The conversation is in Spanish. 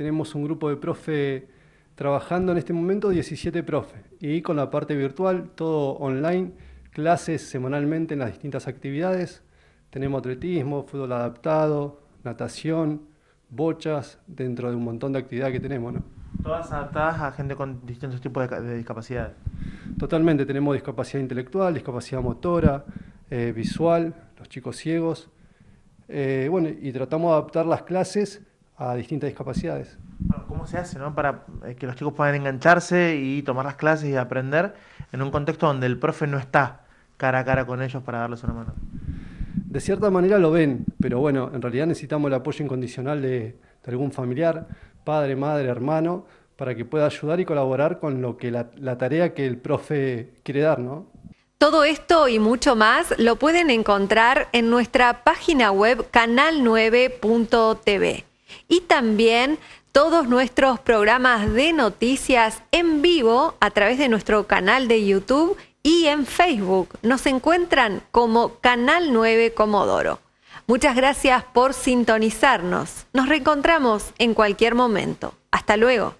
tenemos un grupo de profe trabajando en este momento, 17 profe, y con la parte virtual, todo online, clases semanalmente en las distintas actividades. Tenemos atletismo, fútbol adaptado, natación, bochas, dentro de un montón de actividades que tenemos, ¿no? Todas adaptadas a gente con distintos tipos de, discapacidades. Totalmente, tenemos discapacidad intelectual, discapacidad motora, eh, visual, los chicos ciegos. Eh, bueno, y tratamos de adaptar las clases a distintas discapacidades. ¿Cómo se hace no? para eh, que los chicos puedan engancharse y tomar las clases y aprender en un contexto donde el profe no está cara a cara con ellos para darles una mano? De cierta manera lo ven, pero bueno, en realidad necesitamos el apoyo incondicional de, algún familiar, padre, madre, hermano, para que pueda ayudar y colaborar con lo que la, tarea que el profe quiere dar, ¿no? Todo esto y mucho más lo pueden encontrar en nuestra página web canal9.tv y también todos nuestros programas de noticias en vivo a través de nuestro canal de YouTube y en Facebook. Nos encuentran como Canal 9 Comodoro. Muchas gracias por sintonizarnos. Nos reencontramos en cualquier momento. Hasta luego.